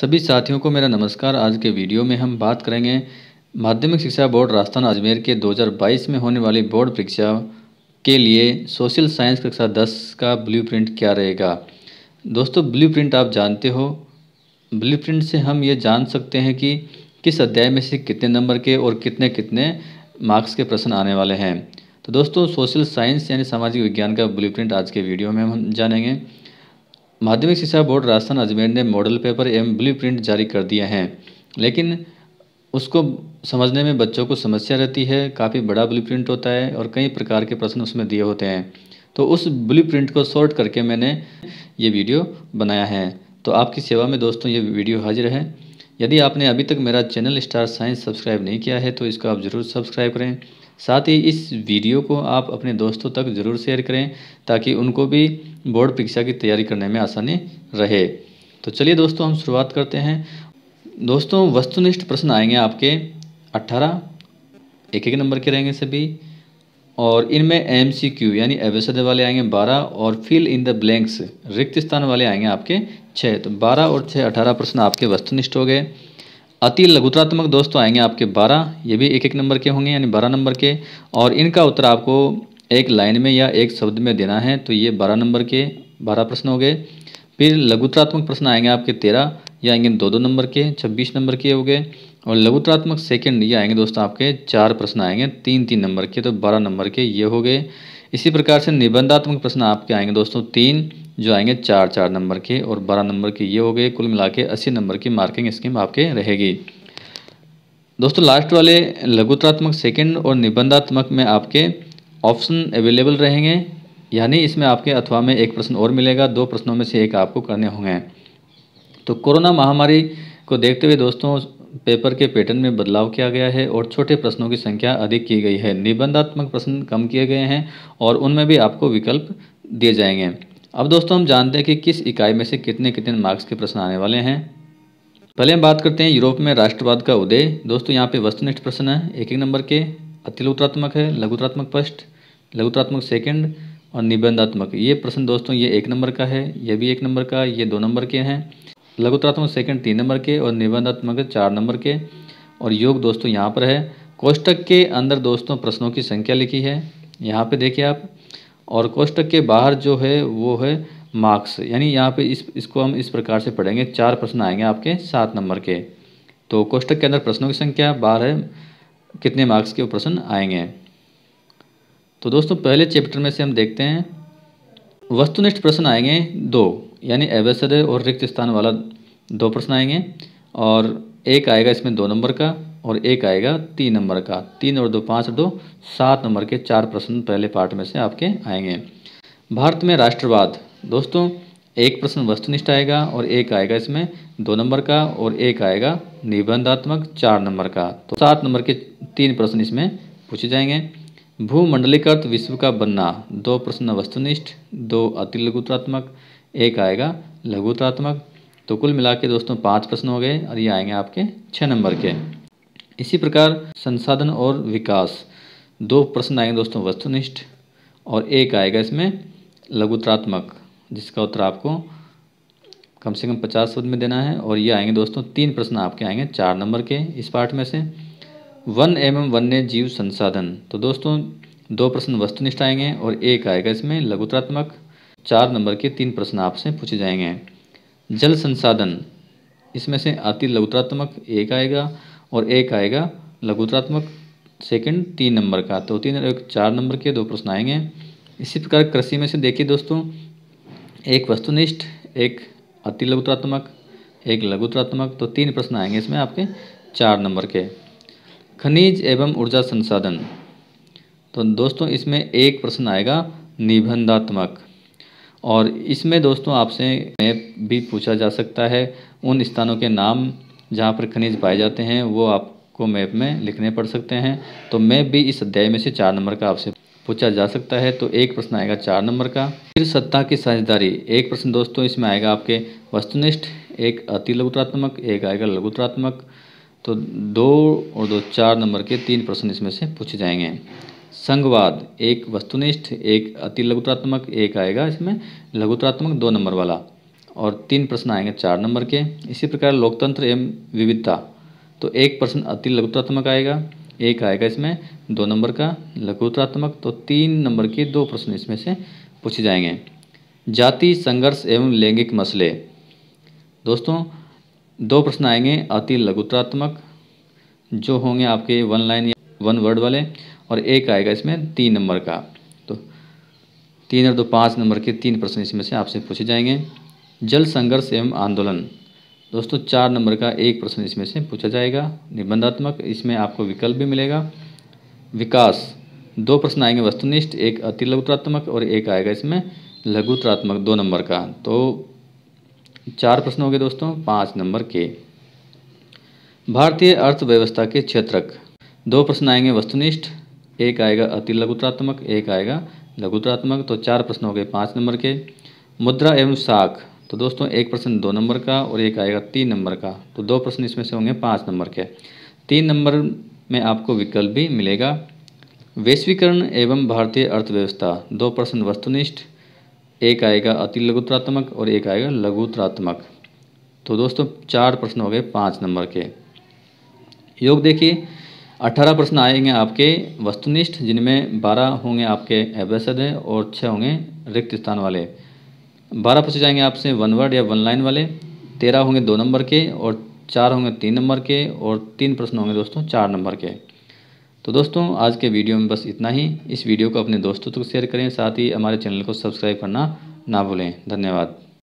सभी साथियों को मेरा नमस्कार आज के वीडियो में हम बात करेंगे माध्यमिक शिक्षा बोर्ड राजस्थान अजमेर के 2022 में होने वाली बोर्ड परीक्षा के लिए सोशल साइंस कक्षा 10 का ब्लूप्रिंट क्या रहेगा दोस्तों ब्लूप्रिंट आप जानते हो ब्लूप्रिंट से हम ये जान सकते हैं कि किस अध्याय में से कितने नंबर के और कितने कितने मार्क्स के प्रश्न आने वाले हैं तो दोस्तों सोशल साइंस यानी सामाजिक विज्ञान का ब्लू आज के वीडियो में हम जानेंगे माध्यमिक शिक्षा बोर्ड राजस्थान अजमेर ने मॉडल पेपर एवं ब्लू प्रिंट जारी कर दिए हैं लेकिन उसको समझने में बच्चों को समस्या रहती है काफ़ी बड़ा ब्लू प्रिंट होता है और कई प्रकार के प्रश्न उसमें दिए होते हैं तो उस ब्लू प्रिंट को शॉर्ट करके मैंने ये वीडियो बनाया है तो आपकी सेवा में दोस्तों ये वीडियो हाजिर है यदि आपने अभी तक मेरा चैनल स्टार साइंस सब्सक्राइब नहीं किया है तो इसको आप ज़रूर सब्सक्राइब करें साथ ही इस वीडियो को आप अपने दोस्तों तक ज़रूर शेयर करें ताकि उनको भी बोर्ड परीक्षा की तैयारी करने में आसानी रहे तो चलिए दोस्तों हम शुरुआत करते हैं दोस्तों वस्तुनिष्ठ प्रश्न आएंगे आपके अट्ठारह एक एक नंबर के रहेंगे सभी और इनमें एम सी क्यू यानी एवेसद वाले आएंगे बारह और फिल इन द ब्लैंक्स रिक्त स्थान वाले आएंगे आपके छः तो बारह और छः अठारह प्रश्न आपके वस्तुनिष्ठ हो गए अति लघुतरात्मक दोस्तों आएंगे आपके बारह ये भी एक एक नंबर के होंगे यानी बारह नंबर के और इनका उत्तर आपको एक लाइन में या एक शब्द में देना है तो ये बारह नंबर के बारह प्रश्न हो गए फिर लघुतरात्मक प्रश्न आएंगे आपके तेरह या आएंगे दो दो नंबर के छब्बीस नंबर के हो गए और लघुतरात्मक सेकंड ये आएंगे दोस्तों आपके चार प्रश्न आएंगे तीन तीन नंबर के तो बारह नंबर के ये हो गए इसी प्रकार से निबंधात्मक प्रश्न आपके आएंगे दोस्तों तीन जो आएंगे चार चार नंबर के और बारह नंबर के ये हो गए कुल मिला के अस्सी नंबर की मार्किंग स्कीम आपके रहेगी दोस्तों लास्ट वाले लघुतरात्मक सेकेंड और निबंधात्मक में आपके ऑप्शन अवेलेबल रहेंगे यानी इसमें आपके अथवा में एक प्रश्न और मिलेगा दो प्रश्नों में से एक आपको करने होंगे तो कोरोना महामारी को देखते हुए दोस्तों पेपर के पैटर्न में बदलाव किया गया है और छोटे प्रश्नों की संख्या अधिक की गई है निबंधात्मक प्रश्न कम किए गए हैं और उनमें भी आपको विकल्प दिए जाएंगे अब दोस्तों हम जानते हैं कि किस इकाई में से कितने कितने मार्क्स के प्रश्न आने वाले हैं पहले हम बात करते हैं यूरोप में राष्ट्रवाद का उदय दोस्तों यहाँ पे वस्तुनिष्ठ प्रश्न है एक एक नंबर के अतिलुत्रात्मक है लघुत्रात्मक फर्स्ट लघुत्रात्मक सेकंड और निबंधात्मक ये प्रश्न दोस्तों ये एक नंबर का है ये भी एक नंबर का ये दो नंबर के हैं लघुतरात्मक सेकंड तीन नंबर के और निबंधात्मक चार नंबर के और योग दोस्तों यहाँ पर है कोष्टक के अंदर दोस्तों प्रश्नों की संख्या लिखी है यहाँ पे देखिए आप और कोष्टक के बाहर जो है वो है मार्क्स यानी यहाँ पे इस इसको हम इस प्रकार से पढ़ेंगे चार प्रश्न आएंगे आपके सात नंबर के तो कोष्टक के अंदर प्रश्नों की संख्या बाहर है कितने मार्क्स के वो प्रश्न आएंगे तो दोस्तों पहले चैप्टर में से हम देखते हैं वस्तुनिष्ठ प्रश्न आएंगे दो यानी एबेसड और रिक्त स्थान वाला दो प्रश्न आएंगे और एक आएगा इसमें दो नंबर का और एक आएगा तीन नंबर का तीन और दो पाँच और दो सात नंबर के चार प्रश्न पहले पार्ट में से आपके आएंगे भारत में राष्ट्रवाद दोस्तों एक प्रश्न वस्तुनिष्ठ आएगा और एक आएगा इसमें दो नंबर का और एक आएगा निबंधात्मक चार नंबर का तो सात नंबर के तीन प्रश्न इसमें पूछे जाएंगे भूमंडलीकृत विश्व का बनना दो प्रश्न वस्तुनिष्ठ दो अति लघुतात्मक एक आएगा लघुतात्मक तो कुल मिला के दोस्तों पाँच प्रश्न हो गए और ये आएंगे आपके छः नंबर के इसी प्रकार संसाधन और विकास दो प्रश्न आएंगे दोस्तों वस्तुनिष्ठ और एक आएगा इसमें लघुतरात्मक जिसका उत्तर आपको कम से कम पचास शब्द में देना है और ये आएंगे दोस्तों तीन प्रश्न आपके आएंगे चार नंबर के इस पार्ट में से वन एम एम वन्य जीव संसाधन तो दोस्तों दो प्रश्न वस्तुनिष्ठ आएंगे और एक आएगा इसमें लघुतरात्मक चार नंबर के तीन प्रश्न आपसे पूछे जाएंगे जल संसाधन इसमें से अति लघुतरात्मक एक आएगा और एक आएगा लघुतरात्मक सेकंड तीन नंबर का तो तीन एक चार नंबर के दो प्रश्न आएंगे इसी प्रकार कृषि में से देखिए दोस्तों एक वस्तुनिष्ठ एक अति लघुतरात्मक एक लघुतरात्मक तो तीन प्रश्न आएंगे इसमें आपके चार नंबर के खनिज एवं ऊर्जा संसाधन तो दोस्तों इसमें एक प्रश्न आएगा निबंधात्मक और इसमें दोस्तों आपसे मैप भी पूछा जा सकता है उन स्थानों के नाम जहाँ पर खनिज पाए जाते हैं वो आपको मैप में लिखने पड़ सकते हैं तो मैप भी इस अध्याय में से चार नंबर का आपसे पूछा जा सकता है तो एक प्रश्न आएगा चार नंबर का फिर सत्ता की साझेदारी एक प्रश्न दोस्तों इसमें आएगा आपके वस्तुनिष्ठ एक अति लघुतरात्मक एक आएगा लघुतरात्मक तो दो और दो चार नंबर के तीन प्रश्न इसमें से पूछे जाएंगे संघवाद एक वस्तुनिष्ठ एक अति लघुतरात्मक एक आएगा इसमें लघुतरात्मक दो नंबर वाला और तीन प्रश्न आएंगे चार नंबर के इसी प्रकार लोकतंत्र एवं विविधता तो एक प्रश्न अति लघुतरात्मक आएगा एक आएगा इसमें दो नंबर का लघुतरात्मक तो तीन नंबर के दो प्रश्न इसमें से पूछे जाएंगे जाति संघर्ष एवं लैंगिक मसले दोस्तों दो प्रश्न आएंगे अति लघुतरात्मक जो होंगे आपके वन लाइन या वन वर्ड वाले और एक आएगा इसमें तीन नंबर का तो तीन और दो पाँच नंबर के तीन प्रश्न इसमें से आपसे पूछे जाएंगे जल संघर्ष एवं आंदोलन दोस्तों चार नंबर का एक प्रश्न इसमें से पूछा जाएगा निबंधात्मक इसमें आपको विकल्प भी मिलेगा विकास दो प्रश्न आएंगे वस्तुनिष्ठ एक अति लघुतरात्मक और एक आएगा इसमें लघुतरात्मक दो नंबर का तो चार प्रश्न हो गए दोस्तों पाँच नंबर के भारतीय अर्थव्यवस्था के क्षेत्रक दो प्रश्न आएंगे वस्तुनिष्ठ एक आएगा अति लघुतरात्मक एक आएगा लघुतरात्मक तो चार प्रश्न हो गए पाँच नंबर के मुद्रा एवं साख तो दोस्तों एक प्रश्न दो नंबर का और एक आएगा तीन नंबर का तो दो प्रश्न इसमें से होंगे पाँच नंबर के तीन नंबर में आपको विकल्प भी मिलेगा वैश्वीकरण एवं भारतीय अर्थव्यवस्था दो प्रश्न वस्तुनिष्ठ एक आएगा अति लघुत्रात्मक और एक आएगा लघुत्रात्मक तो दोस्तों चार प्रश्न हो गए पाँच नंबर के योग देखिए अठारह प्रश्न आएंगे आपके वस्तुनिष्ठ जिनमें बारह होंगे आपके एवसद और छः होंगे रिक्त स्थान वाले बारह पूछे जाएंगे आपसे वन वर्ड या वन लाइन वाले तेरह होंगे दो नंबर के और चार होंगे तीन नंबर के और तीन प्रश्न होंगे दोस्तों चार नंबर के तो दोस्तों आज के वीडियो में बस इतना ही इस वीडियो को अपने दोस्तों तक शेयर करें साथ ही हमारे चैनल को सब्सक्राइब करना ना भूलें धन्यवाद